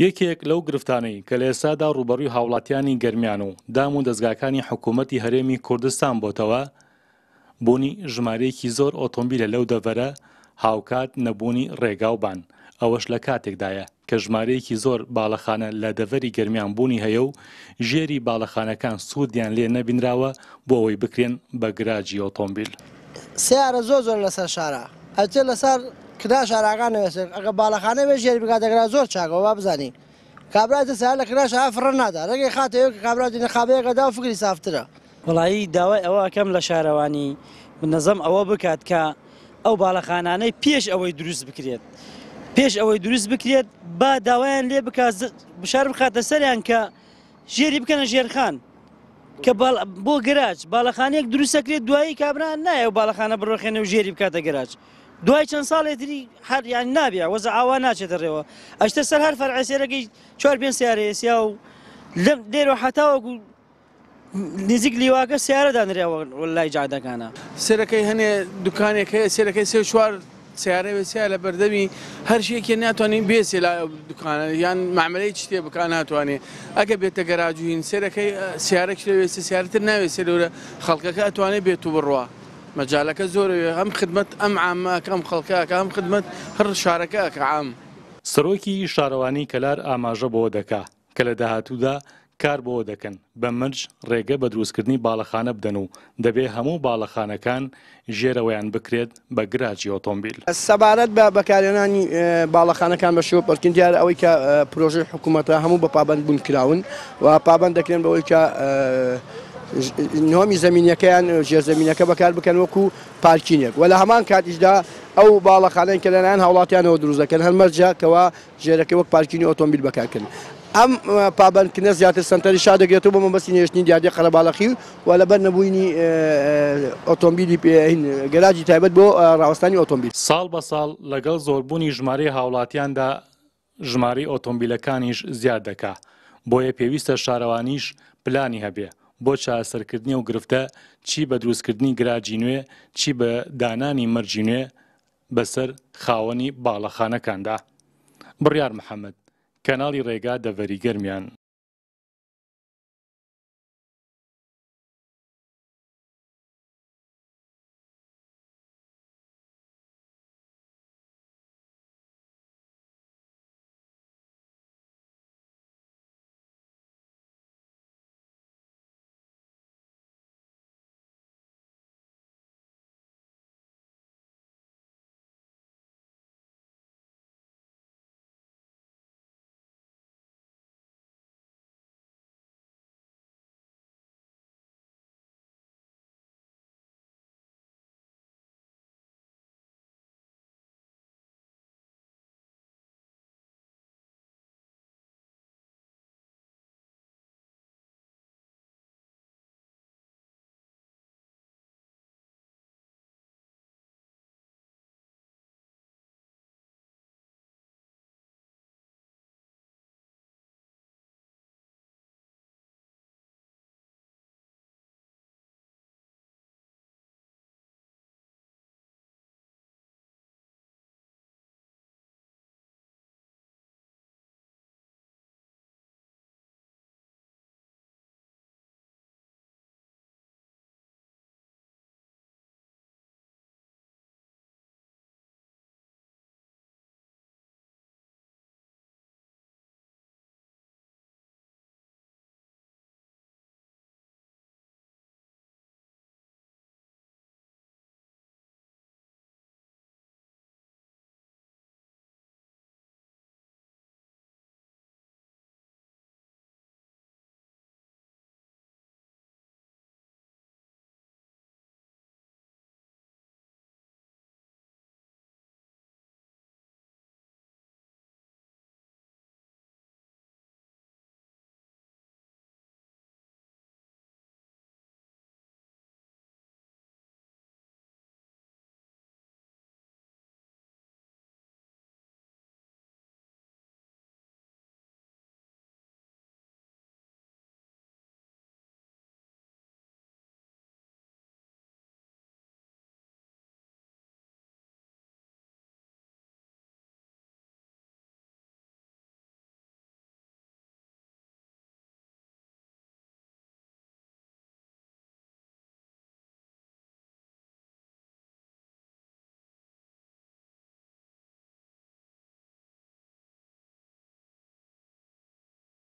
یەکێک لەو گرفتانەی کە لە ئێستادا ڕوبەڕوی هاوڵاتیانی گەرمیان و دام و دەستگاکانی حکوومەتتی هەرێمی کوردستان بۆتەوە بوونی ژمارەیەکی زۆر ئۆتۆمبیلە لەو دەڤەرە هاوکات نەبوونی ڕێگاوبان ئەوەش لە کاتێکدایە کە ژمارەیەکی زۆر باڵەخانە لە دەڤەری گەرمیان بوونی هەیە و ژێری باڵەخانەکان سوودیان لێ نەبینراوە بۆ ئەوەی بکرێن بە گراجی ئۆتۆمبیل. سیارە زۆ زۆر لەسەر شارە ئەچێ لەسەر کرا شاراگان نوێسن ئەگە باڵەخانە بێ ژێری بگاتەگرا زۆر چاکەوە با بزانی کابراە سا لە کراش ئافرڕ نادا ڕێگەی خاتەوە کە کابراتی نەخابەیەکەدا فکری سافترە وڵایی داوای ئەوە ئەەکەم لە شارەوانی نەزەم ئەوە بکات کە ئەو باڵەخانانەی پێش ئەوەی دروست بکرێت. پێش ئەوەی دروست بکرێت با داوایان لێ بکات بشار بخاتە سەریان کە ژێری بکەنە ژێرخان کە بۆ گراج باڵەخانەیەک دروستەکرێت دوایی کابراان نایە و باڵەخانە بڕۆخێنە و ژێری بکاتە گراج. دوای چەند ساڵێ دری هەریان نابیا وەز ئاوا ناچێت دەڕێەوە ئەشتە سەر هەر فەرعسێرەگەی چوار پێ سیارەسیا و لەم دێرەوە حتاوەکو نزیک لیواکە سیارەدانرێەوە لای جادەکانە سەرەکەی هەنێ دوکانێک هەیە سێرەکەی سێ چوار سیارەوە سیا لە بەردەمی هەرشێکی ناتوانین بێسێ لا دوکانە یان معمەی شتێ بک ناتوانێت ئەگە بێتە گەراجوین سێرەکەی سیارەکی لەوێستی سیارتر ناوێت سێ لەورە خەڵکەکە ئەتوانێت بێت و بڕوە. مەجالەکە زۆر ئەم خدمت ئەم عامەکە ئەم خەڵکەکە ئەم خدمت هەر شارەکە کە عام سرۆکی شارەوانی کەلار ئاماژە بۆ دەکا کە لە داهاتوودا کار بۆ دەکەن بە مرج ڕێگە بە دروستکردنی باڵەخانە بدەن و دەبێ هەموو باڵەخانەکان ژێرەوەیان بکرێت بە گراجی ئۆتۆمبیل سەبارەت بە بەکارێنانی باڵەخانەکان بە شێوە پەرکن دیار ئەوەی کە پرۆژی حکوومەتە هەموو بە پابند بوون کراون و پابند دەکرێن بەوەی کە نۆمی زمینینەکەیان ژێرزمینەکە بەکار بکەن وەکو پارکینێک وە لە هەمان کاتیشدا ئەو باڵەخانەن کە لەلایەن هاوڵاتیانەوە دروزەکەن هەرمەرجەکەەوە ژێرەکە وەک پارکینی ئۆتۆمبیل بەکارکردن. ئەم پابندکردە زیاتر سنتەری شا دەگرێتەوە بۆ بەسی نێشتنی دیادی قەرەباڵەخی و لەبەر نەبووینی ئۆتۆمبیلی گەراجی تایبەت بۆ ڕاوستانی ئۆتۆمبیل ساڵ بە ساڵ لەگەڵ زۆربوونی ژمارە هاوڵاتیاندا ژماری ئۆتۆمبیلەکانیش زیاد دەکا بۆیە پێویستە شارەوانیش پلانی هەبێ بۆ چاسەرکردنی و گرفتە چی بە دروستکردنی گراجی نوێ چی بە دانانی مەرجی نوێ بەسەر خاوەنی باڵەخانەکاندا. بڕیار محەممەد کەناڵی ڕێگا دەڤەری گەرمیان.